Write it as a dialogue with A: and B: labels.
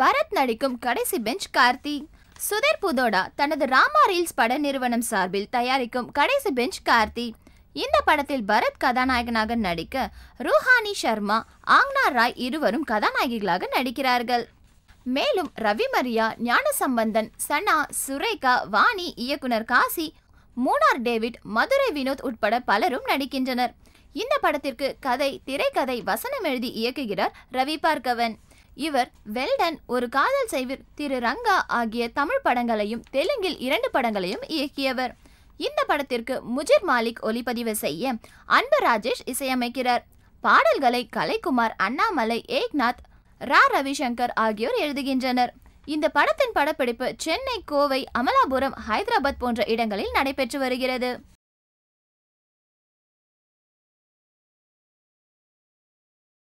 A: பரத் நடிக்கும் கடைசி பெஞ்ச் கார்த்தி சுதீர் புதோடா தனது ராமா ரீல்ஸ் பட நிறுவனம் சார்பில் தயாரிக்கும் கடைசி பெஞ்ச் கார்த்தி இந்த படத்தில் பரத் கதாநாயகனாக நடிக்க ரூஹானி சர்மா ஆங்னா ராய் இருவரும் கதாநாயகிகளாக நடிக்கிறார்கள் மேலும் ரவி மரியா ஞானசம்பந்தன் சனா சுரேகா வாணி இயக்குனர் காசி மூனார் டேவிட் மதுரை வினோத் உட்பட பலரும் நடிக்கின்றனர் இந்த படத்திற்கு கதை திரைக்கதை வசனம் எழுதி இயக்குகிறார் ரவி பார்கவன் இவர் வெல்டன் ஒரு காதல் செய்வர் திரு ரங்கா ஆகிய தமிழ் படங்களையும் தெலுங்கில் இரண்டு படங்களையும் இயக்கியவர் இந்த படத்திற்கு முஜிர் மாலிக் ஒளிப்பதிவு செய்ய அன்பு ராஜேஷ் இசையமைக்கிறார் பாடல்களை கலைக்குமார் அண்ணாமலை ஏக்நாத் ரா ரவிசங்கர் ஆகியோர் எழுதுகின்றனர் இந்த படத்தின் படப்பிடிப்பு சென்னை கோவை அமலாபுரம் ஹைதராபாத் போன்ற இடங்களில் நடைபெற்று வருகிறது